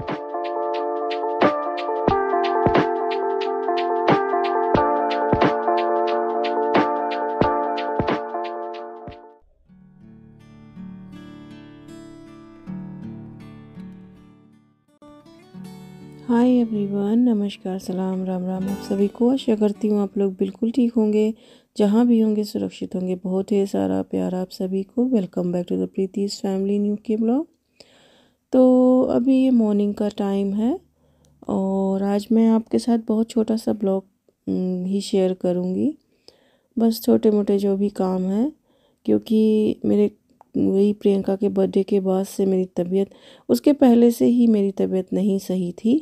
Hi everyone नमस्कार सलाम राम राम आप सभी को आशा करती हूँ आप लोग बिल्कुल ठीक होंगे जहाँ भी होंगे सुरक्षित होंगे बहुत ही सारा प्यार आप सभी को welcome back to the Preeti family new के ब्लॉग तो अभी ये मॉर्निंग का टाइम है और आज मैं आपके साथ बहुत छोटा सा ब्लॉग हम्म, ही शेयर करूँगी बस छोटे मोटे जो भी काम हैं क्योंकि मेरे वही प्रियंका के बर्थडे के बाद से मेरी तबीयत उसके पहले से ही मेरी तबीयत नहीं सही थी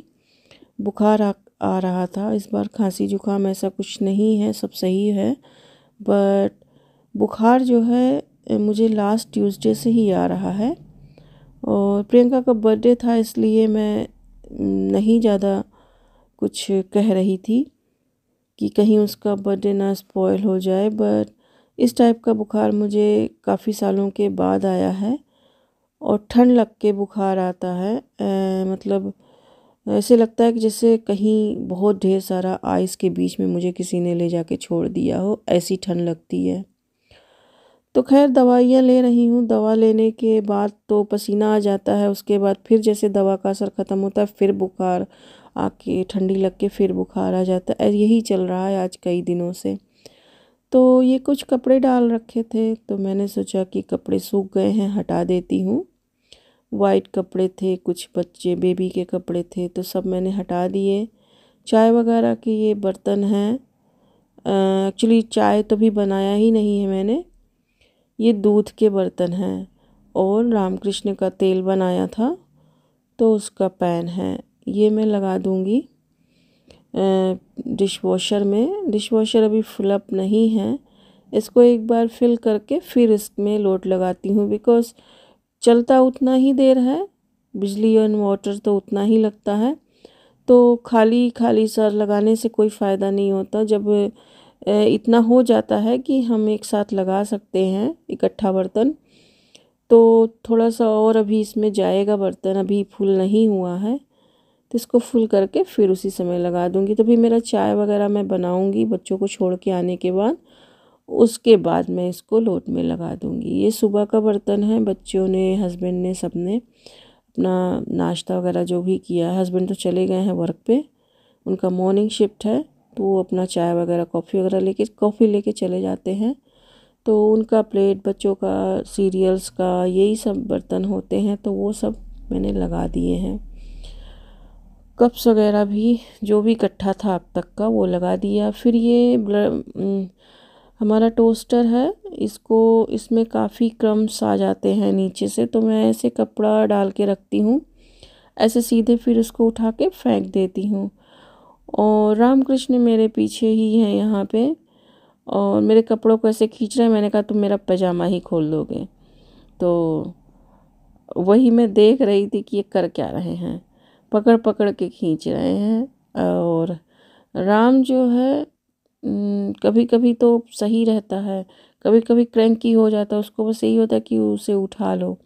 बुखार आ, आ रहा था इस बार खांसी जुकाम ऐसा कुछ नहीं है सब सही है बट बुखार जो है मुझे लास्ट ट्यूसडे से ही आ रहा है और प्रियंका का बर्थडे था इसलिए मैं नहीं ज़्यादा कुछ कह रही थी कि कहीं उसका बर्थडे ना स्पॉयल हो जाए बट इस टाइप का बुखार मुझे काफ़ी सालों के बाद आया है और ठंड लग के बुखार आता है ए, मतलब ऐसे लगता है कि जैसे कहीं बहुत ढेर सारा आइस के बीच में मुझे किसी ने ले जाके छोड़ दिया हो ऐसी ठंड लगती है तो खैर दवाइयाँ ले रही हूँ दवा लेने के बाद तो पसीना आ जाता है उसके बाद फिर जैसे दवा का असर ख़त्म होता है फिर बुखार आके ठंडी लग के फिर बुखार आ जाता है यही चल रहा है आज कई दिनों से तो ये कुछ कपड़े डाल रखे थे तो मैंने सोचा कि कपड़े सूख गए हैं हटा देती हूँ वाइट कपड़े थे कुछ बच्चे बेबी के कपड़े थे तो सब मैंने हटा दिए चाय वगैरह के ये बर्तन हैं एक्चुअली चाय तो भी बनाया ही नहीं है मैंने ये दूध के बर्तन हैं और रामकृष्ण का तेल बनाया था तो उसका पैन है ये मैं लगा दूँगी डिश वॉशर में डिश वॉशर अभी फुल अप नहीं है इसको एक बार फिल करके फिर इसमें लोट लगाती हूँ बिकॉज़ चलता उतना ही देर है बिजली और इन्वर्टर तो उतना ही लगता है तो खाली खाली सर लगाने से कोई फ़ायदा नहीं होता जब इतना हो जाता है कि हम एक साथ लगा सकते हैं इकट्ठा बर्तन तो थोड़ा सा और अभी इसमें जाएगा बर्तन अभी फुल नहीं हुआ है तो इसको फुल करके फिर उसी समय लगा दूंगी भी मेरा चाय वगैरह मैं बनाऊंगी बच्चों को छोड़ के आने के बाद उसके बाद मैं इसको लोट में लगा दूंगी ये सुबह का बर्तन है बच्चों ने हस्बैंड ने सब ने अपना नाश्ता वगैरह जो भी किया है हस्बैंड तो चले गए हैं वर्क पे उनका मॉर्निंग शिफ्ट है तो वो अपना चाय वगैरह कॉफ़ी वगैरह लेके कॉफ़ी लेके चले जाते हैं तो उनका प्लेट बच्चों का सीरियल्स का यही सब बर्तन होते हैं तो वो सब मैंने लगा दिए हैं कप्स वगैरह भी जो भी इकट्ठा था अब तक का वो लगा दिया फिर ये हमारा टोस्टर है इसको इसमें काफ़ी क्रम्स आ जाते हैं नीचे से तो मैं ऐसे कपड़ा डाल के रखती हूँ ऐसे सीधे फिर उसको उठा के फेंक देती हूँ और रामकृष्ण मेरे पीछे ही हैं यहाँ पे और मेरे कपड़ों को ऐसे खींच रहे हैं मैंने कहा तुम मेरा पजामा ही खोल दोगे तो वही मैं देख रही थी कि ये कर क्या रहे हैं पकड़ पकड़ के खींच रहे हैं और राम जो है कभी कभी तो सही रहता है कभी कभी क्रैंकी हो जाता है उसको बस यही होता है कि उसे उठा लो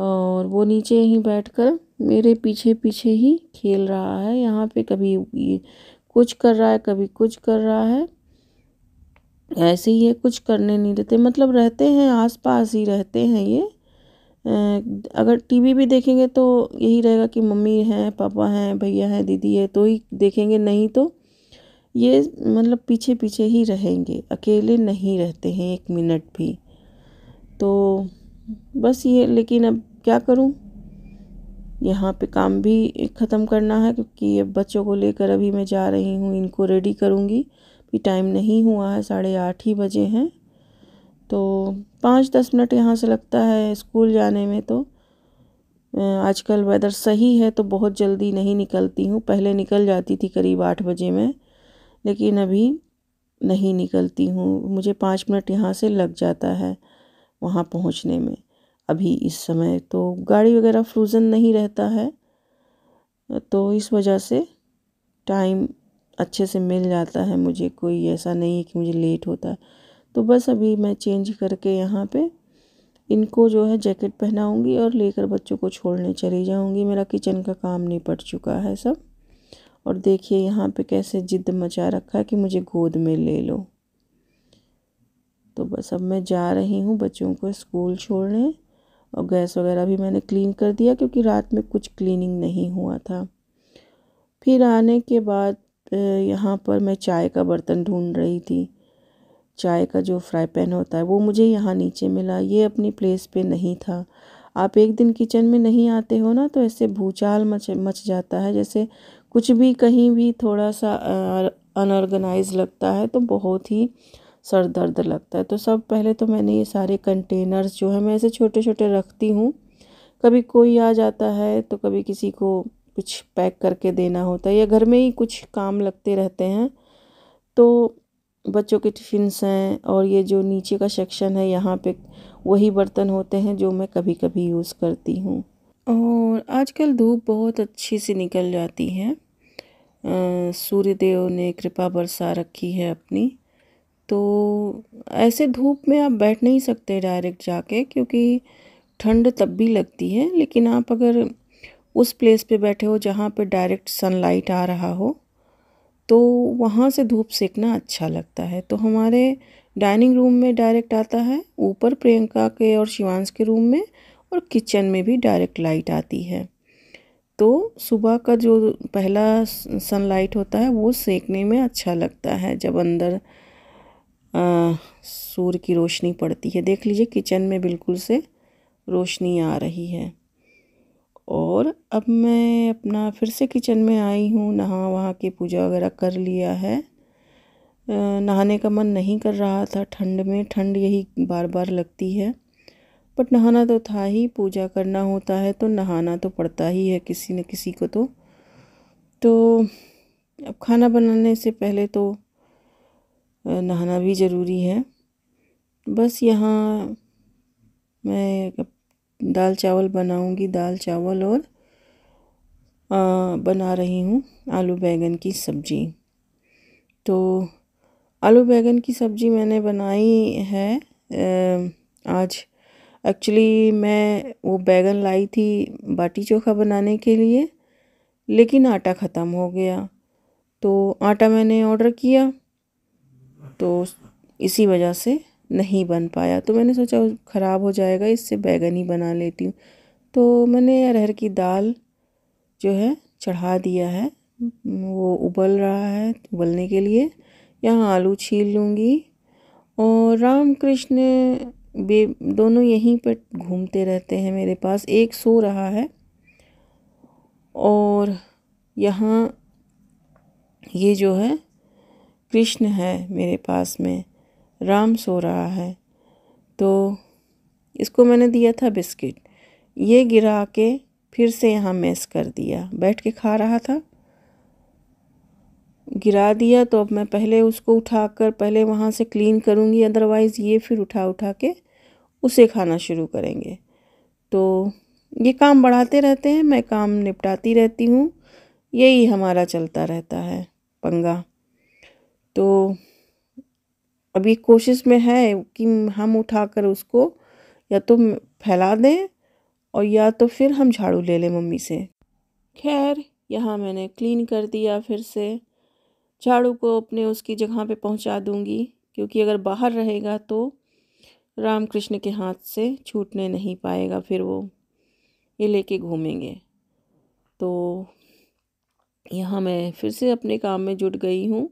और वो नीचे ही बैठ कर मेरे पीछे पीछे ही खेल रहा है यहाँ पे कभी ये कुछ कर रहा है कभी कुछ कर रहा है ऐसे ही ये कुछ करने नहीं देते मतलब रहते हैं आसपास ही रहते हैं ये अगर टीवी भी देखेंगे तो यही रहेगा कि मम्मी हैं पापा हैं भैया हैं दीदी है तो ही देखेंगे नहीं तो ये मतलब पीछे पीछे ही रहेंगे अकेले नहीं रहते हैं एक मिनट भी तो बस ये लेकिन अब क्या करूं यहाँ पे काम भी ख़त्म करना है क्योंकि अब बच्चों को लेकर अभी मैं जा रही हूँ इनको रेडी करूँगी भी टाइम नहीं हुआ है साढ़े आठ ही बजे हैं तो पाँच दस मिनट यहाँ से लगता है स्कूल जाने में तो आजकल वेदर सही है तो बहुत जल्दी नहीं निकलती हूँ पहले निकल जाती थी करीब आठ बजे में लेकिन अभी नहीं निकलती हूँ मुझे पाँच मिनट यहाँ से लग जाता है वहाँ पहुँचने में अभी इस समय तो गाड़ी वगैरह फ्रोज़न नहीं रहता है तो इस वजह से टाइम अच्छे से मिल जाता है मुझे कोई ऐसा नहीं है कि मुझे लेट होता है तो बस अभी मैं चेंज करके यहाँ पे इनको जो है जैकेट पहनाऊँगी और लेकर बच्चों को छोड़ने चली जाऊँगी मेरा किचन का काम नहीं पड़ चुका है सब और देखिए यहाँ पे कैसे जिद मचा रखा है कि मुझे गोद में ले लो तो बस अब मैं जा रही हूँ बच्चों को स्कूल छोड़ने और गैस वगैरह भी मैंने क्लीन कर दिया क्योंकि रात में कुछ क्लीनिंग नहीं हुआ था फिर आने के बाद यहाँ पर मैं चाय का बर्तन ढूंढ रही थी चाय का जो फ्राई पैन होता है वो मुझे यहाँ नीचे मिला ये अपनी प्लेस पे नहीं था आप एक दिन किचन में नहीं आते हो ना तो ऐसे भूचाल मच मच जाता है जैसे कुछ भी कहीं भी थोड़ा सा अनऑर्गेनाइज लगता है तो बहुत ही सर दर्द लगता है तो सब पहले तो मैंने ये सारे कंटेनर्स जो है मैं ऐसे छोटे छोटे रखती हूँ कभी कोई आ जाता है तो कभी किसी को कुछ पैक करके देना होता है या घर में ही कुछ काम लगते रहते हैं तो बच्चों के टिफिनस हैं और ये जो नीचे का सेक्शन है यहाँ पे वही बर्तन होते हैं जो मैं कभी कभी यूज़ करती हूँ और आजकल धूप बहुत अच्छी सी निकल जाती है सूर्यदेव ने कृपा बरसा रखी है अपनी तो ऐसे धूप में आप बैठ नहीं सकते डायरेक्ट जाके क्योंकि ठंड तब भी लगती है लेकिन आप अगर उस प्लेस पे बैठे हो जहाँ पे डायरेक्ट सनलाइट आ रहा हो तो वहाँ से धूप सेकना अच्छा लगता है तो हमारे डाइनिंग रूम में डायरेक्ट आता है ऊपर प्रियंका के और शिवांश के रूम में और किचन में भी डायरेक्ट लाइट आती है तो सुबह का जो पहला सनलाइट होता है वो सेकने में अच्छा लगता है जब अंदर सूर्य की रोशनी पड़ती है देख लीजिए किचन में बिल्कुल से रोशनी आ रही है और अब मैं अपना फिर से किचन में आई हूँ नहा वहाँ के पूजा वगैरह कर लिया है नहाने का मन नहीं कर रहा था ठंड में ठंड यही बार बार लगती है बट नहाना तो था ही पूजा करना होता है तो नहाना तो पड़ता ही है किसी न किसी को तो तो अब खाना बनाने से पहले तो नहाना भी ज़रूरी है बस यहाँ मैं दाल चावल बनाऊंगी दाल चावल और आ, बना रही हूँ आलू बैंगन की सब्ज़ी तो आलू बैंगन की सब्ज़ी मैंने बनाई है आज एक्चुअली मैं वो बैगन लाई थी बाटी चोखा बनाने के लिए लेकिन आटा ख़त्म हो गया तो आटा मैंने ऑर्डर किया तो इसी वजह से नहीं बन पाया तो मैंने सोचा ख़राब हो जाएगा इससे बैगन ही बना लेती हूँ तो मैंने अरहर की दाल जो है चढ़ा दिया है वो उबल रहा है उबलने के लिए यहाँ आलू छील लूँगी और राम कृष्ण बे दोनों यहीं पर घूमते रहते हैं मेरे पास एक सो रहा है और यहाँ ये जो है कृष्ण है मेरे पास में राम सो रहा है तो इसको मैंने दिया था बिस्किट ये गिरा के फिर से यहाँ मेस कर दिया बैठ के खा रहा था गिरा दिया तो अब मैं पहले उसको उठा कर पहले वहाँ से क्लीन करूँगी अदरवाइज़ ये फिर उठा उठा के उसे खाना शुरू करेंगे तो ये काम बढ़ाते रहते हैं मैं काम निपटाती रहती हूँ यही हमारा चलता रहता है पंगा तो अभी कोशिश में है कि हम उठाकर उसको या तो फैला दें और या तो फिर हम झाड़ू ले लें मम्मी से खैर यहाँ मैंने क्लीन कर दिया फिर से झाड़ू को अपने उसकी जगह पे पहुँचा दूँगी क्योंकि अगर बाहर रहेगा तो रामकृष्ण के हाथ से छूटने नहीं पाएगा फिर वो ये लेके घूमेंगे तो यहाँ मैं फिर से अपने काम में जुट गई हूँ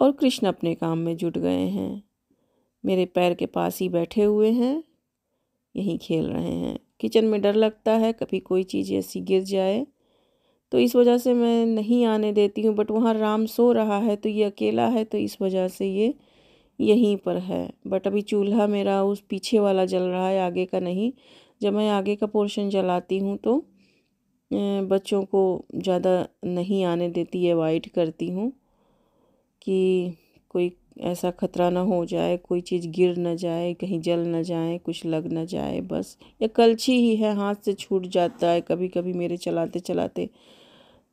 और कृष्ण अपने काम में जुट गए हैं मेरे पैर के पास ही बैठे हुए हैं यहीं खेल रहे हैं किचन में डर लगता है कभी कोई चीज़ ऐसी गिर जाए तो इस वजह से मैं नहीं आने देती हूँ बट वहाँ राम सो रहा है तो ये अकेला है तो इस वजह से ये यहीं पर है बट अभी चूल्हा मेरा उस पीछे वाला जल रहा है आगे का नहीं जब मैं आगे का पोर्शन जलाती हूँ तो बच्चों को ज़्यादा नहीं आने देती अवॉइड करती हूँ कि कोई ऐसा खतरा ना हो जाए कोई चीज़ गिर ना जाए कहीं जल ना जाए कुछ लग ना जाए बस या कलछी ही है हाथ से छूट जाता है कभी कभी मेरे चलाते चलाते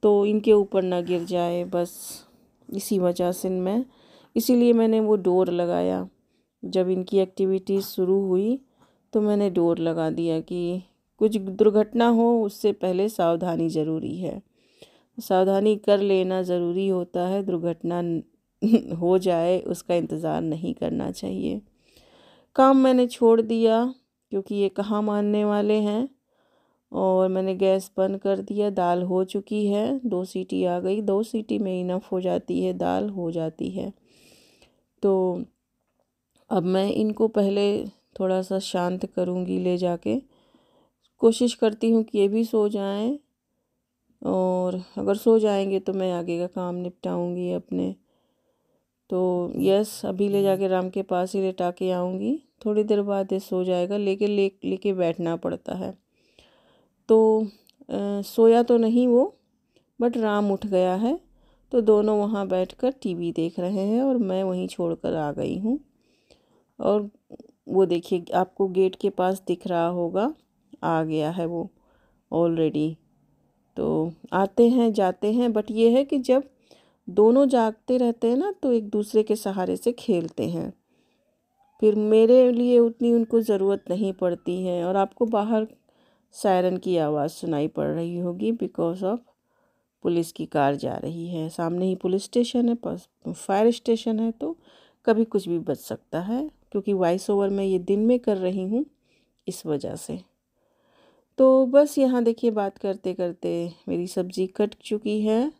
तो इनके ऊपर ना गिर जाए बस इसी वजह से मैं इसीलिए मैंने वो डोर लगाया जब इनकी एक्टिविटी शुरू हुई तो मैंने डोर लगा दिया कि कुछ दुर्घटना हो उससे पहले सावधानी ज़रूरी है सावधानी कर लेना ज़रूरी होता है दुर्घटना हो जाए उसका इंतज़ार नहीं करना चाहिए काम मैंने छोड़ दिया क्योंकि ये कहाँ मानने वाले हैं और मैंने गैस बंद कर दिया दाल हो चुकी है दो सीटी आ गई दो सीटी में इनफ हो जाती है दाल हो जाती है तो अब मैं इनको पहले थोड़ा सा शांत करूँगी ले जाके कोशिश करती हूँ कि ये भी सो जाएं और अगर सो जाएंगे तो मैं आगे का काम निपटाऊँगी अपने तो यस अभी ले हम्म। जाके राम के पास ही लेटा के आऊँगी थोड़ी देर बाद ये सो जाएगा लेके ले लेके बैठना पड़ता है तो आ, सोया तो नहीं वो बट राम उठ गया है तो दोनों वहाँ बैठकर टीवी देख रहे हैं और मैं वहीं छोड़कर आ गई हूँ और वो देखिए आपको गेट के पास दिख रहा होगा आ गया है वो ऑलरेडी तो आते हैं जाते हैं बट ये है कि जब दोनों जागते रहते हैं ना तो एक दूसरे के सहारे से खेलते हैं फिर मेरे लिए उतनी उनको ज़रूरत नहीं पड़ती है और आपको बाहर सायरन की आवाज़ सुनाई पड़ रही होगी बिकॉज ऑफ पुलिस की कार जा रही है सामने ही पुलिस स्टेशन है फायर स्टेशन है तो कभी कुछ भी बच सकता है क्योंकि वॉइस ओवर मैं ये दिन में कर रही हूँ इस वजह से तो बस यहाँ देखिए बात करते करते मेरी सब्ज़ी कट चुकी है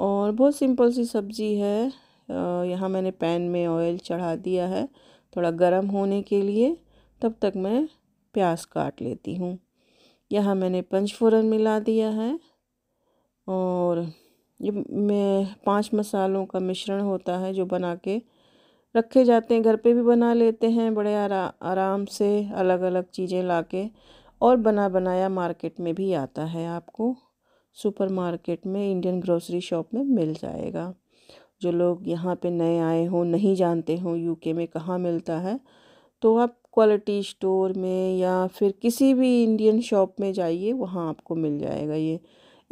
और बहुत सिंपल सी सब्ज़ी है यहाँ मैंने पैन में ऑयल चढ़ा दिया है थोड़ा गर्म होने के लिए तब तक मैं प्याज काट लेती हूँ यहाँ मैंने पंचफोरन मिला दिया है और ये मैं पांच मसालों का मिश्रण होता है जो बना के रखे जाते हैं घर पे भी बना लेते हैं बड़े आरा आराम से अलग अलग चीज़ें ला के और बना बनाया मार्केट में भी आता है आपको सुपरमार्केट में इंडियन ग्रोसरी शॉप में मिल जाएगा जो लोग यहाँ पे नए आए हों नहीं जानते हों यूके में कहाँ मिलता है तो आप क्वालिटी स्टोर में या फिर किसी भी इंडियन शॉप में जाइए वहाँ आपको मिल जाएगा ये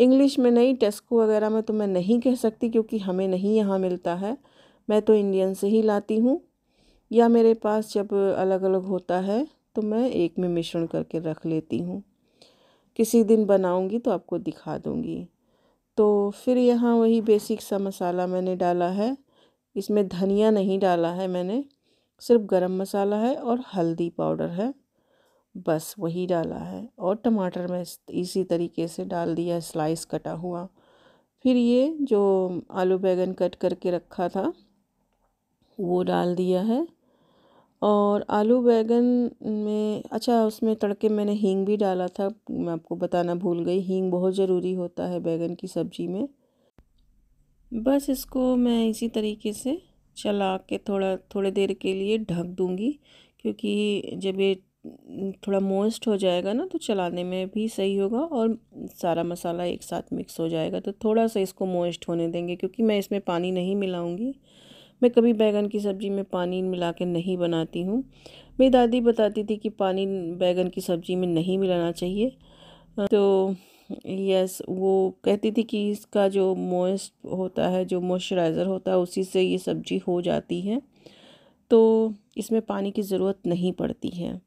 इंग्लिश में नहीं टेस्को वगैरह में तो मैं नहीं कह सकती क्योंकि हमें नहीं यहाँ मिलता है मैं तो इंडियन से ही लाती हूँ या मेरे पास जब अलग अलग होता है तो मैं एक में मिश्रण करके रख लेती हूँ किसी दिन बनाऊंगी तो आपको दिखा दूंगी तो फिर यहाँ वही बेसिक सा मसाला मैंने डाला है इसमें धनिया नहीं डाला है मैंने सिर्फ गरम मसाला है और हल्दी पाउडर है बस वही डाला है और टमाटर मैं इसी तरीके से डाल दिया स्लाइस कटा हुआ फिर ये जो आलू बैगन कट करके रखा था वो डाल दिया है और आलू बैंगन में अच्छा उसमें तड़के मैंने हींग भी डाला था मैं आपको बताना भूल गई हींग बहुत ज़रूरी होता है बैगन की सब्ज़ी में बस इसको मैं इसी तरीके से चला के थोड़ा थोड़े देर के लिए ढक दूँगी क्योंकि जब ये थोड़ा मोस्ट हो जाएगा ना तो चलाने में भी सही होगा और सारा मसाला एक साथ मिक्स हो जाएगा तो थोड़ा सा इसको मोस्ट होने देंगे क्योंकि मैं इसमें पानी नहीं मिलाऊँगी मैं कभी बैगन की सब्ज़ी में पानी मिला के नहीं बनाती हूँ मेरी दादी बताती थी कि पानी बैगन की सब्ज़ी में नहीं मिलाना चाहिए तो यस वो कहती थी कि इसका जो मोइस्ट होता है जो मॉइस्चराइज़र होता है उसी से ये सब्ज़ी हो जाती है तो इसमें पानी की ज़रूरत नहीं पड़ती है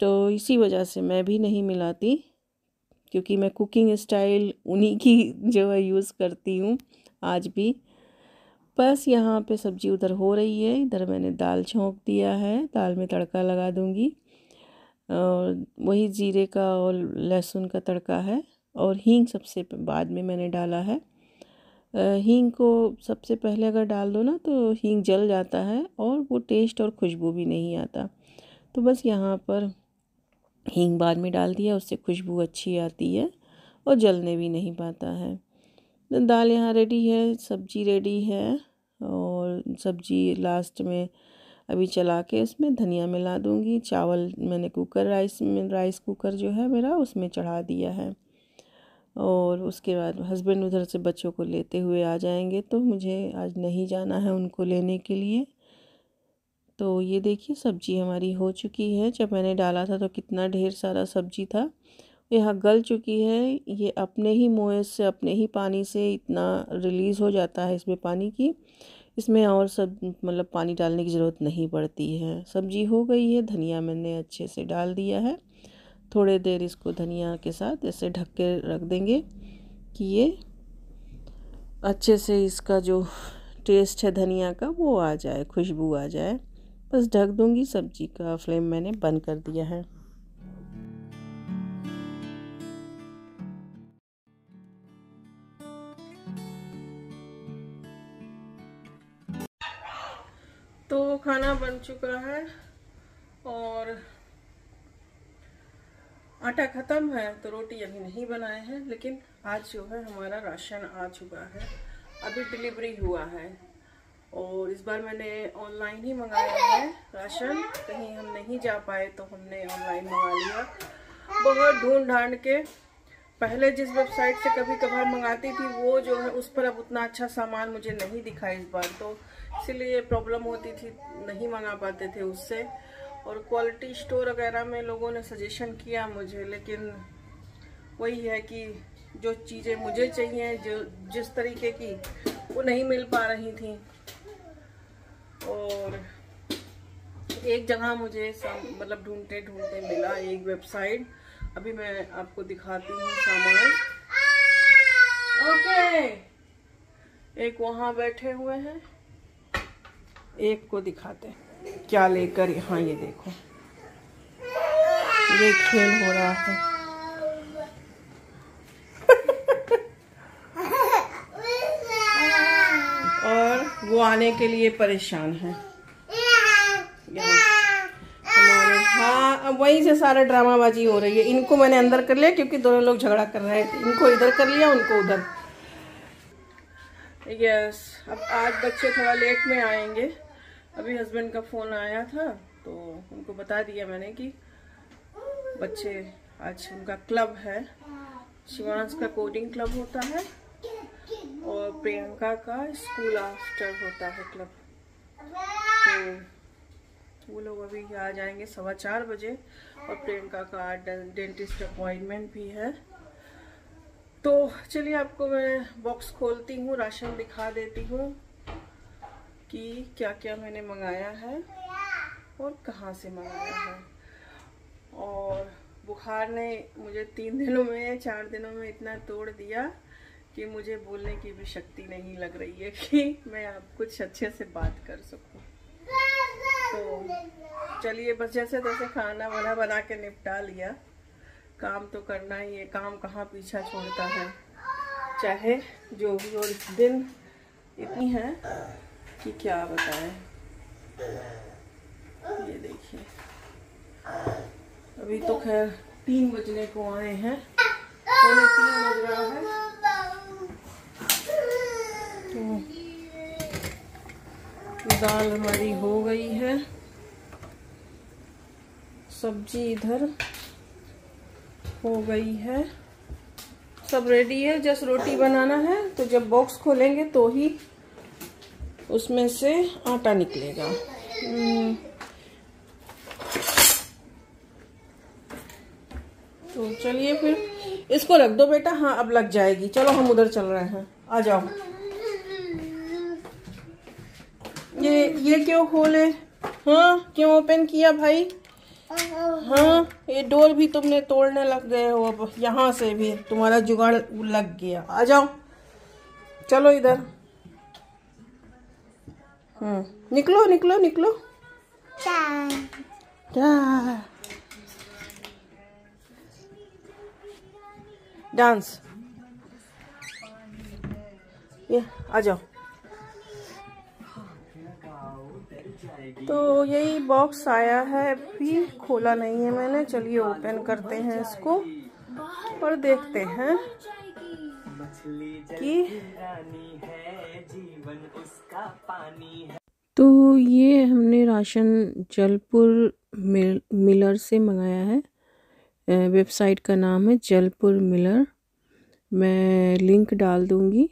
तो इसी वजह से मैं भी नहीं मिलाती क्योंकि मैं कुकिंग स्टाइल उन्हीं की जो है यूज़ करती हूँ आज भी बस यहाँ पे सब्ज़ी उधर हो रही है इधर मैंने दाल छोंक दिया है दाल में तड़का लगा दूँगी और वही जीरे का और लहसुन का तड़का है और हींग सबसे बाद में मैंने डाला है हींग को सबसे पहले अगर डाल दो ना तो हींग जल जाता है और वो टेस्ट और खुशबू भी नहीं आता तो बस यहाँ पर हींग बाद में डाल दिया उससे खुशबू अच्छी आती है और जलने भी नहीं पाता है दाल यहाँ रेडी है सब्जी रेडी है और सब्जी लास्ट में अभी चला के उसमें धनिया मिला दूँगी चावल मैंने कुकर राइस में राइस कुकर जो है मेरा उसमें चढ़ा दिया है और उसके बाद हस्बैंड उधर से बच्चों को लेते हुए आ जाएंगे तो मुझे आज नहीं जाना है उनको लेने के लिए तो ये देखिए सब्जी हमारी हो चुकी है जब मैंने डाला था तो कितना ढेर सारा सब्जी था यहाँ गल चुकी है ये अपने ही मोए से अपने ही पानी से इतना रिलीज़ हो जाता है इसमें पानी की इसमें और सब मतलब पानी डालने की ज़रूरत नहीं पड़ती है सब्जी हो गई है धनिया मैंने अच्छे से डाल दिया है थोड़े देर इसको धनिया के साथ ऐसे ढक के रख देंगे कि ये अच्छे से इसका जो टेस्ट है धनिया का वो आ जाए खुशबू आ जाए बस ढक दूँगी सब्जी का फ्लेम मैंने बंद कर दिया है तो खाना बन चुका है और आटा ख़त्म है तो रोटी अभी नहीं बनाए हैं लेकिन आज जो है हमारा राशन आ चुका है अभी डिलीवरी हुआ है और इस बार मैंने ऑनलाइन ही मंगाया है राशन कहीं हम नहीं जा पाए तो हमने ऑनलाइन मंगा लिया बहुत ढूंढ ढांड के पहले जिस वेबसाइट से कभी कभार मंगाती थी वो जो है उस पर अब उतना अच्छा सामान मुझे नहीं दिखा इस बार तो इसीलिए प्रॉब्लम होती थी नहीं मंगा पाते थे उससे और क्वालिटी स्टोर वगैरह में लोगों ने सजेशन किया मुझे लेकिन वही है कि जो चीज़ें मुझे चाहिए जो जिस तरीके की वो नहीं मिल पा रही थी और एक जगह मुझे मतलब ढूंढते ढूंढते मिला एक वेबसाइट अभी मैं आपको दिखाती हूँ सामान ओके एक वहाँ बैठे हुए हैं एक को दिखाते हैं क्या लेकर यहाँ ये देखो ये खेल हो रहा है और वो आने के लिए परेशान है हाँ अब वहीं से सारा ड्रामाबाजी हो रही है इनको मैंने अंदर कर लिया क्योंकि दोनों लोग झगड़ा कर रहे थे इनको इधर कर लिया उनको उधर यस अब आज बच्चे थोड़ा लेट में आएंगे अभी हस्बैंड का फ़ोन आया था तो उनको बता दिया मैंने कि बच्चे आज उनका क्लब है शिवानस का कोडिंग क्लब होता है और प्रियंका का स्कूल आफ्टर होता है क्लब तो वो लोग अभी आ जाएंगे सवा चार बजे और प्रियंका का डेंटिस्ट अपॉइंटमेंट भी है तो चलिए आपको मैं बॉक्स खोलती हूँ राशन दिखा देती हूँ कि क्या क्या मैंने मंगाया है और कहाँ से मंगाया है और बुखार ने मुझे तीन दिनों में चार दिनों में इतना तोड़ दिया कि मुझे बोलने की भी शक्ति नहीं लग रही है कि मैं आप कुछ अच्छे से बात कर सकूँ तो चलिए बस जैसे तैसे खाना वाना बना के निपटा लिया काम तो करना ही है काम कहाँ पीछा छोड़ता है चाहे जो भी और दिन इतनी है कि क्या बताएं ये देखिए अभी तो खैर तीन बजने को आए हैं तो तीन बज रहा है तो दाल हमारी हो गई है सब्जी इधर हो गई है सब रेडी है जस्ट रोटी बनाना है तो जब बॉक्स खोलेंगे तो ही उसमें से आटा निकलेगा हम्म। तो चलिए फिर इसको रख दो बेटा हाँ अब लग जाएगी चलो हम उधर चल रहे हैं आ जाओ ये ये क्यों खोले हाँ क्यों ओपन किया भाई हाँ ये डोर भी तुमने तोड़ने लग गए हो अब यहाँ से भी तुम्हारा जुगाड़ लग गया आ जाओ चलो इधर हम्म निकलो निकलो निकलो डांस ये आ जाओ तो यही बॉक्स आया है अभी खोला नहीं है मैंने चलिए ओपन करते हैं इसको और देखते हैं कि तो ये हमने राशन जलपुर मिल, मिलर से मंगाया है वेबसाइट का नाम है जलपुर मिलर मैं लिंक डाल दूँगी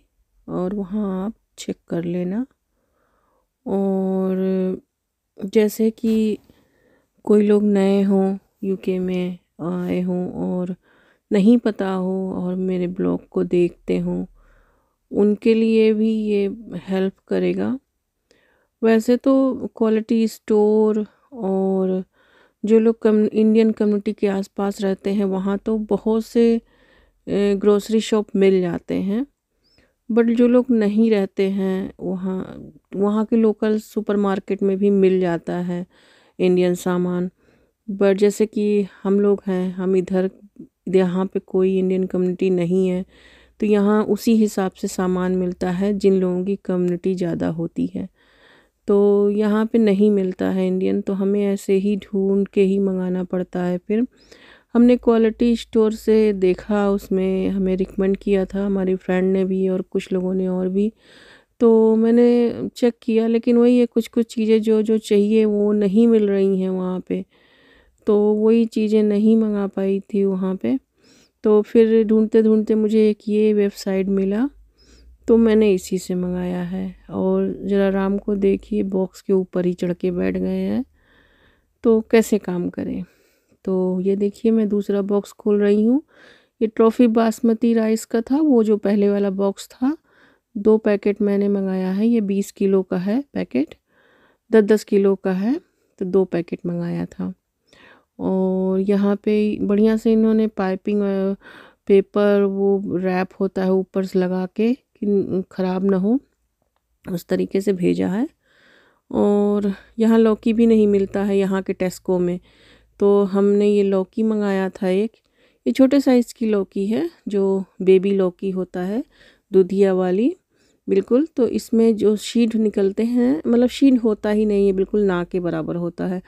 और वहाँ आप चेक कर लेना और जैसे कि कोई लोग नए हों यूके में आए हों और नहीं पता हो और मेरे ब्लॉग को देखते हों उनके लिए भी ये हेल्प करेगा वैसे तो क्वालिटी स्टोर और जो लोग कम इंडियन कम्युनिटी के आसपास रहते हैं वहाँ तो बहुत से ग्रोसरी शॉप मिल जाते हैं बट जो लोग नहीं रहते हैं वहाँ वहाँ के लोकल सुपरमार्केट में भी मिल जाता है इंडियन सामान बट जैसे कि हम लोग हैं हम इधर यहाँ पे कोई इंडियन कम्युनिटी नहीं है तो यहाँ उसी हिसाब से सामान मिलता है जिन लोगों की कम्युनिटी ज़्यादा होती है तो यहाँ पे नहीं मिलता है इंडियन तो हमें ऐसे ही ढूंढ के ही मंगाना पड़ता है फिर हमने क्वालिटी स्टोर से देखा उसमें हमें रिकमेंड किया था हमारी फ्रेंड ने भी और कुछ लोगों ने और भी तो मैंने चेक किया लेकिन वही है कुछ कुछ चीज़ें जो जो चाहिए वो नहीं मिल रही हैं वहाँ पे तो वही चीज़ें नहीं मंगा पाई थी वहाँ पे तो फिर ढूंढते ढूंढते मुझे एक ये वेबसाइट मिला तो मैंने इसी से मंगाया है और जरा राम को देखिए बॉक्स के ऊपर ही चढ़ के बैठ गए हैं तो कैसे काम करें तो ये देखिए मैं दूसरा बॉक्स खोल रही हूँ ये ट्रॉफ़ी बासमती राइस का था वो जो पहले वाला बॉक्स था दो पैकेट मैंने मंगाया है ये बीस किलो का है पैकेट दस दस किलो का है तो दो पैकेट मंगाया था और यहाँ पे बढ़िया से इन्होंने पाइपिंग पेपर वो रैप होता है ऊपर से लगा के कि ख़राब ना हो उस तरीके से भेजा है और यहाँ लौकी भी नहीं मिलता है यहाँ के टेस्को में तो हमने ये लौकी मंगाया था एक ये छोटे साइज़ की लौकी है जो बेबी लौकी होता है दुधिया वाली बिल्कुल तो इसमें जो शीड निकलते हैं मतलब शीड होता ही नहीं है बिल्कुल ना के बराबर होता है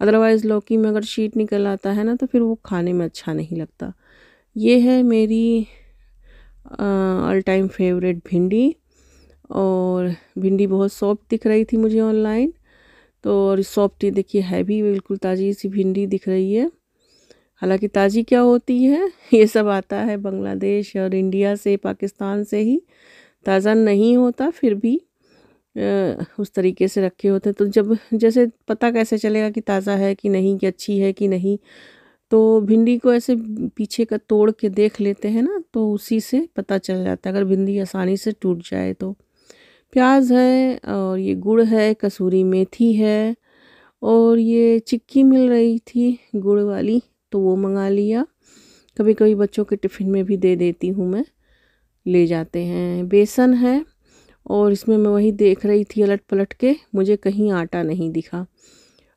अदरवाइज़ लौकी में अगर शीड निकल आता है ना तो फिर वो खाने में अच्छा नहीं लगता ये है मेरी ऑल टाइम फेवरेट भिंडी और भिंडी बहुत सॉफ्ट दिख रही थी मुझे ऑनलाइन तो और सॉफ्ट ये देखिए हैवी बिल्कुल ताज़ी सी भिंडी दिख रही है हालांकि ताज़ी क्या होती है ये सब आता है बांग्लादेश और इंडिया से पाकिस्तान से ही ताज़ा नहीं होता फिर भी उस तरीके से रखे होते हैं तो जब जैसे पता कैसे चलेगा कि ताज़ा है कि नहीं कि अच्छी है कि नहीं तो भिंडी को ऐसे पीछे का तोड़ के देख लेते हैं ना तो उसी से पता चल जाता है अगर भिंडी आसानी से टूट जाए तो प्याज है और ये गुड़ है कसूरी मेथी है और ये चिक्की मिल रही थी गुड़ वाली तो वो मंगा लिया कभी कभी बच्चों के टिफ़िन में भी दे देती हूँ मैं ले जाते हैं बेसन है और इसमें मैं वही देख रही थी अलट पलट के मुझे कहीं आटा नहीं दिखा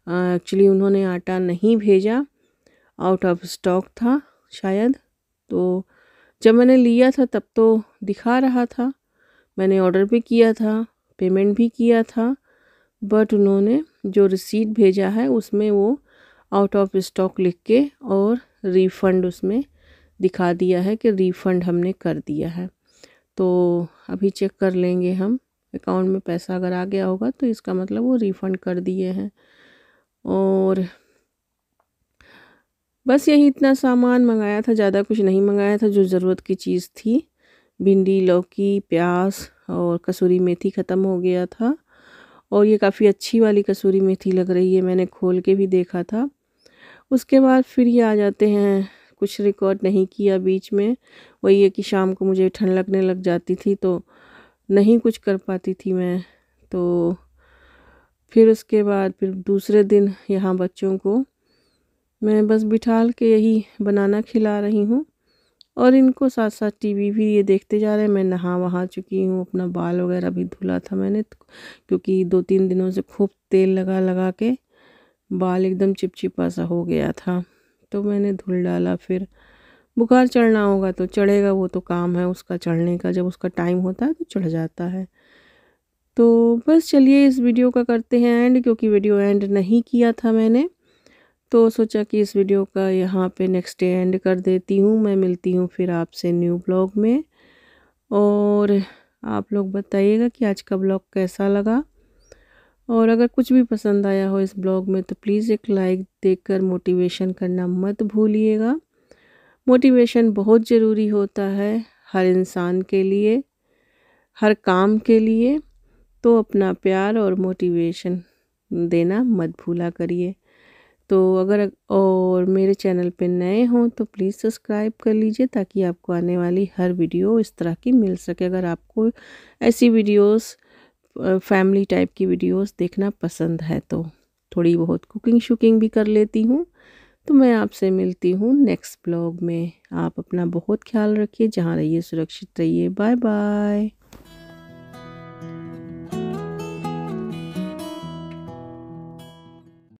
एक्चुअली उन्होंने आटा नहीं भेजा आउट ऑफ स्टॉक था शायद तो जब मैंने लिया था तब तो दिखा रहा था मैंने ऑर्डर भी किया था पेमेंट भी किया था बट उन्होंने जो रिसीट भेजा है उसमें वो आउट ऑफ स्टॉक लिख के और रिफ़ंड उसमें दिखा दिया है कि रिफ़ंड हमने कर दिया है तो अभी चेक कर लेंगे हम अकाउंट में पैसा अगर आ गया होगा तो इसका मतलब वो रिफ़ंड कर दिए हैं और बस यही इतना सामान मंगाया था ज़्यादा कुछ नहीं मंगाया था जो ज़रूरत की चीज़ थी भिंडी लौकी प्याज और कसूरी मेथी ख़त्म हो गया था और ये काफ़ी अच्छी वाली कसूरी मेथी लग रही है मैंने खोल के भी देखा था उसके बाद फिर ये आ जाते हैं कुछ रिकॉर्ड नहीं किया बीच में वही है कि शाम को मुझे ठंड लगने लग जाती थी तो नहीं कुछ कर पाती थी मैं तो फिर उसके बाद फिर दूसरे दिन यहाँ बच्चों को मैं बस बिठाल के यही बनाना खिला रही हूँ और इनको साथ साथ टीवी भी ये देखते जा रहे हैं मैं नहा वहा चुकी हूँ अपना बाल वगैरह भी धुला था मैंने तो, क्योंकि दो तीन दिनों से खूब तेल लगा लगा के बाल एकदम चिपचिपा सा हो गया था तो मैंने धुल डाला फिर बुखार चढ़ना होगा तो चढ़ेगा वो तो काम है उसका चढ़ने का जब उसका टाइम होता है तो चढ़ जाता है तो बस चलिए इस वीडियो का करते हैं एंड क्योंकि वीडियो एंड नहीं किया था मैंने तो सोचा कि इस वीडियो का यहाँ पे नेक्स्ट डे एंड कर देती हूँ मैं मिलती हूँ फिर आपसे न्यू ब्लॉग में और आप लोग बताइएगा कि आज का ब्लॉग कैसा लगा और अगर कुछ भी पसंद आया हो इस ब्लॉग में तो प्लीज़ एक लाइक देकर मोटिवेशन करना मत भूलिएगा मोटिवेशन बहुत ज़रूरी होता है हर इंसान के लिए हर काम के लिए तो अपना प्यार और मोटिवेशन देना मत भूला करिए तो अगर और मेरे चैनल पे नए हों तो प्लीज़ सब्सक्राइब कर लीजिए ताकि आपको आने वाली हर वीडियो इस तरह की मिल सके अगर आपको ऐसी वीडियोस फैमिली टाइप की वीडियोस देखना पसंद है तो थोड़ी बहुत कुकिंग शुकिंग भी कर लेती हूँ तो मैं आपसे मिलती हूँ नेक्स्ट ब्लॉग में आप अपना बहुत ख्याल रखिए जहाँ रहिए सुरक्षित रहिए बाय बाय